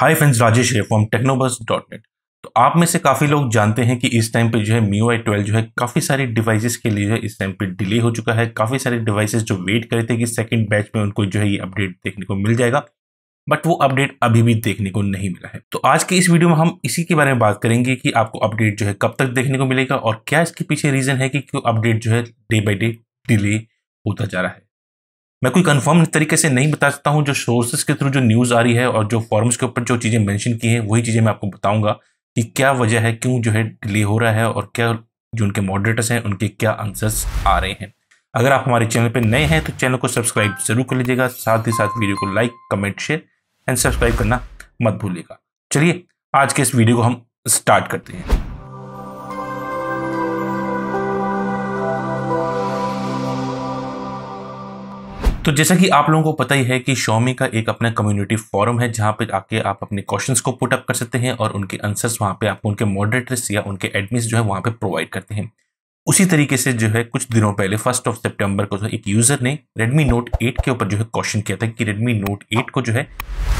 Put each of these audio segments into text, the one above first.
hi friends Rajesh है from Technobus dot net तो आप में से काफ़ी लोग जानते हैं कि इस टाइम पे जो है मी आई ट्वेल्व जो है काफ़ी सारे डिवाइसेस के लिए जो है इस टाइम पे डिले हो चुका है काफ़ी सारे डिवाइसेस जो वेट रहे थे कि सेकंड बैच में उनको जो है ये अपडेट देखने को मिल जाएगा बट वो अपडेट अभी भी देखने को नहीं मिला है तो आज की इस वीडियो में हम इसी के बारे में बात करेंगे कि आपको अपडेट जो है कब तक देखने को मिलेगा और क्या इसके पीछे रीज़न है कि क्यों अपडेट जो है डे बाई डे डिले होता जा रहा है मैं कोई कंफर्म तरीके से नहीं बता सकता हूँ जो सोर्सेज के थ्रू जो न्यूज़ आ रही है और जो फॉर्म्स के ऊपर जो चीज़ें मैंशन की हैं वही चीज़ें मैं आपको बताऊंगा कि क्या वजह है क्यों जो है डिले हो रहा है और क्या जो उनके मॉडरेटर्स हैं उनके क्या आंसर्स आ रहे हैं अगर आप हमारे चैनल पर नए हैं तो चैनल को सब्सक्राइब जरूर कर लीजिएगा साथ ही साथ वीडियो को like comment share and subscribe करना मत भूलिएगा चलिए आज के इस वीडियो को हम स्टार्ट करते हैं तो जैसा कि आप लोगों को पता ही है कि शॉमी का एक अपना कम्युनिटी फॉरम है जहाँ पे आके आप अपने क्वेश्चंस को पुट अप कर सकते हैं और उनके आंसर्स वहाँ पे आपको उनके मॉडरेटर्स या उनके एडमिस जो है वहाँ पे प्रोवाइड करते हैं उसी तरीके से जो है कुछ दिनों पहले फर्स्ट ऑफ सेप्टेम्बर को जो एक यूज़र ने रेडमी नोट 8 के ऊपर जो है क्वेश्चन किया था कि रेडमी नोट 8 को जो है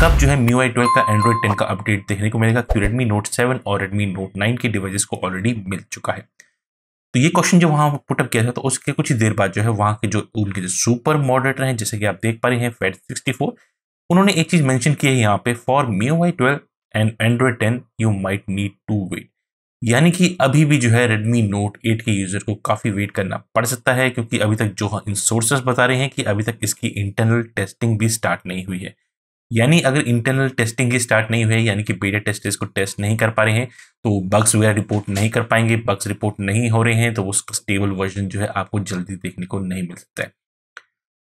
कब जो है म्यू आई ट्वेल्व का एंड्रॉइड 10 का अपडेट देखने को मिलेगा क्योंकि रेडमी नोट 7 और रेडमी नोट 9 के डिवाइस को ऑलरेडी मिल चुका है तो ये क्वेश्चन जब वहाँ पुटअप किया था तो उसके कुछ ही देर बाद जो है वहाँ के जो उनके जो सुपर मॉडरेटर हैं जैसे कि आप देख पा रहे हैं फेड सिक्सटी फोर उन्होंने एक चीज़ मैंशन की है यहाँ पे for MIUI twelve and Android ten you might need to wait यानी कि अभी भी जो है Redmi Note 8 के यूज़र को काफ़ी वेट करना पड़ सकता है क्योंकि अभी तक जो इन सोर्सेस बता रहे हैं कि अभी तक इसकी इंटरनल टेस्टिंग भी स्टार्ट नहीं हुई है यानी अगर इंटरनल टेस्टिंग ही स्टार्ट नहीं हुई है यानी कि बीटा टेस्टर्स को टेस्ट नहीं कर पा रहे हैं तो बग्स वगैरह रिपोर्ट नहीं कर पाएंगे बग्स रिपोर्ट नहीं हो रहे हैं तो उसका स्टेबल वर्जन जो है आपको जल्दी देखने को नहीं मिल सकता है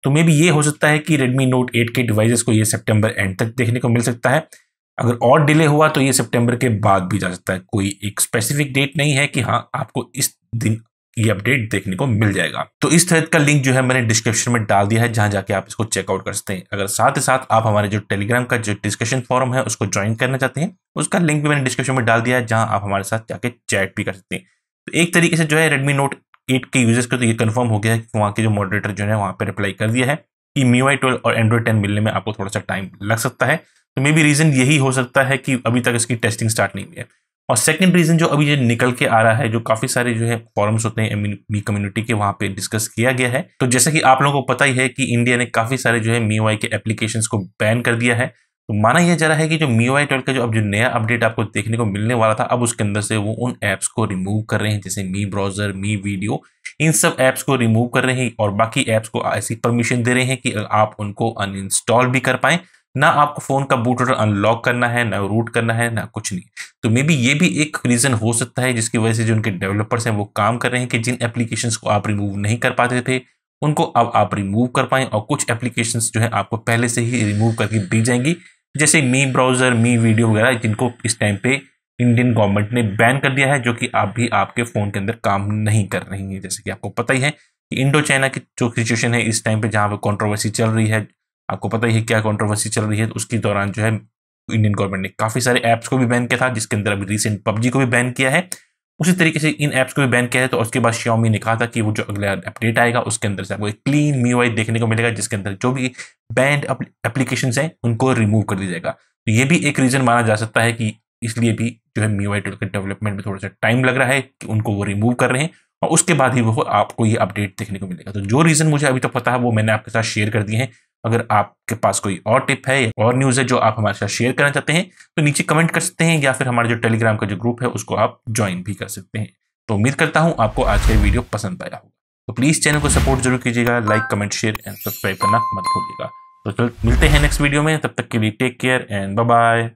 तो मे बी ये हो सकता है कि रेडमी नोट एट के डिवाइसेस को ये सेप्टेम्बर एंड तक देखने को मिल सकता है अगर और डिले हुआ तो ये सितंबर के बाद भी जा सकता है कोई एक स्पेसिफिक डेट नहीं है कि हाँ आपको इस दिन ये अपडेट देखने को मिल जाएगा तो इस थ्रेड का लिंक जो है मैंने डिस्क्रिप्शन में डाल दिया है जहां जाके आप इसको चेकआउट कर सकते हैं अगर साथ ही साथ आप हमारे जो टेलीग्राम का जो डिस्कशन फॉरम है उसको ज्वाइन करना चाहते हैं उसका लिंक भी मैंने डिस्क्रिप्शन में डाल दिया है जहां आप हमारे साथ जाके चैट भी कर सकते हैं तो एक तरीके से जो है रेडमी नोट एट के यूजर्स को तो ये कन्फर्म हो गया है कि वहाँ के जो मॉडरेटर जो है वहाँ पर रिप्लाई कर दिया है कि मी वाई ट्वेल्व और एंड्रॉइड टेन मिलने में आपको थोड़ा सा टाइम लग सकता है तो मे बी रीज़न यही हो सकता है कि अभी तक इसकी टेस्टिंग स्टार्ट नहीं हुई है और सेकेंड रीज़न जो अभी ये निकल के आ रहा है जो काफ़ी सारे जो है फॉरम्स होते हैं मी कम्युनिटी के वहाँ पे डिस्कस किया गया है तो जैसे कि आप लोगों को पता ही है कि इंडिया ने काफ़ी सारे जो है मी के एप्लीकेशन को बैन कर दिया है तो माना यह जा रहा है कि जो मी वाई ट्वेल्व का जो अब जो नया अपडेट आपको देखने को मिलने वाला था अब उसके अंदर से वो उन ऐप्स को रिमूव कर रहे हैं जैसे मी ब्राउजर मी वीडियो इन सब ऐप्स को रिमूव कर रहे हैं और बाकी ऐप्स को ऐसी परमिशन दे रहे हैं कि आप उनको अनइंस्टॉल भी कर पाएँ ना आपको फ़ोन का बूट ऑर्डर अनलॉक करना है ना रूट करना है ना कुछ नहीं तो मे बी ये भी एक रीज़न हो सकता है जिसकी वजह से जो उनके डेवलपर्स हैं वो काम कर रहे हैं कि जिन एप्लीकेशन को आप रिमूव नहीं कर पाते थे उनको अब आप रिमूव कर पाएं और कुछ एप्लीकेशंस जो है आपको पहले से ही रिमूव करके दी जाएंगी जैसे मी ब्राउज़र मी वीडियो वगैरह जिनको इस टाइम पे इंडियन गवर्नमेंट ने बैन कर दिया है जो कि आप भी आपके फ़ोन के अंदर काम नहीं कर रही हैं जैसे कि आपको पता ही है कि इंडो चाइना की जो सिचुएशन है इस टाइम पे जहाँ पर कॉन्ट्रोवर्सी चल रही है आपको पता ही है क्या कॉन्ट्रोवर्सी चल रही है तो उसके दौरान जो है इंडियन गवर्नमेंट ने काफ़ी सारे ऐप्स को भी बैन किया था जिसके अंदर अभी रिसेंट पबजी को भी बैन किया है उसी तरीके से इन ऐप्स को भी बैन किया है तो उसके बाद श्योमी ने कहा था कि वो जो अगला अपडेट आएगा उसके अंदर से आपको एक क्लीन मी देखने को मिलेगा जिसके अंदर जो भी बैंड एप्लीकेशन हैं उनको रिमूव कर दिया जाएगा तो ये भी एक रीज़न माना जा सकता है कि इसलिए भी जो है मी वाई के डेवलपमेंट में थोड़ा सा टाइम लग रहा है कि उनको वो रिमूव कर रहे हैं और उसके बाद ही वो आपको ये अपडेट देखने को मिलेगा तो जो रीज़न मुझे अभी तक तो पता है वो मैंने आपके साथ शेयर कर दिए हैं अगर आपके पास कोई और टिप है या और न्यूज़ है जो आप हमारे साथ शेयर करना चाहते हैं तो नीचे कमेंट कर सकते हैं या फिर हमारे जो टेलीग्राम का जो ग्रुप है उसको आप ज्वाइन भी कर सकते हैं तो उम्मीद करता हूँ आपको आज का वीडियो पसंद आया होगा तो प्लीज़ चैनल को सपोर्ट जरूर कीजिएगा like comment share and subscribe करना मत भूलिएगा तो चल मिलते हैं नेक्स्ट वीडियो में तब तक के लिए टेक केयर एंड बाय